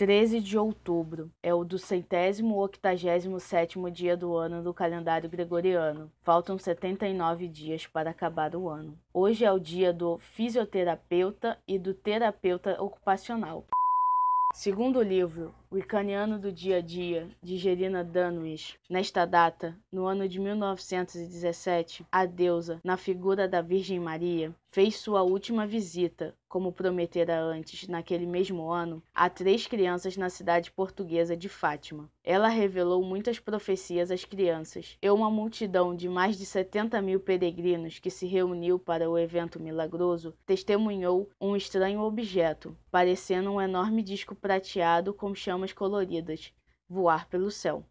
13 de outubro é o do centésimo octagésimo sétimo dia do ano do calendário gregoriano. Faltam 79 dias para acabar o ano. Hoje é o dia do fisioterapeuta e do terapeuta ocupacional. Segundo livro wiccaniano do dia a dia, de Gerina Danwich. Nesta data, no ano de 1917, a deusa, na figura da Virgem Maria, fez sua última visita, como prometera antes, naquele mesmo ano, a três crianças na cidade portuguesa de Fátima. Ela revelou muitas profecias às crianças, e uma multidão de mais de 70 mil peregrinos que se reuniu para o evento milagroso testemunhou um estranho objeto, parecendo um enorme disco prateado com chamas coloridas voar pelo céu.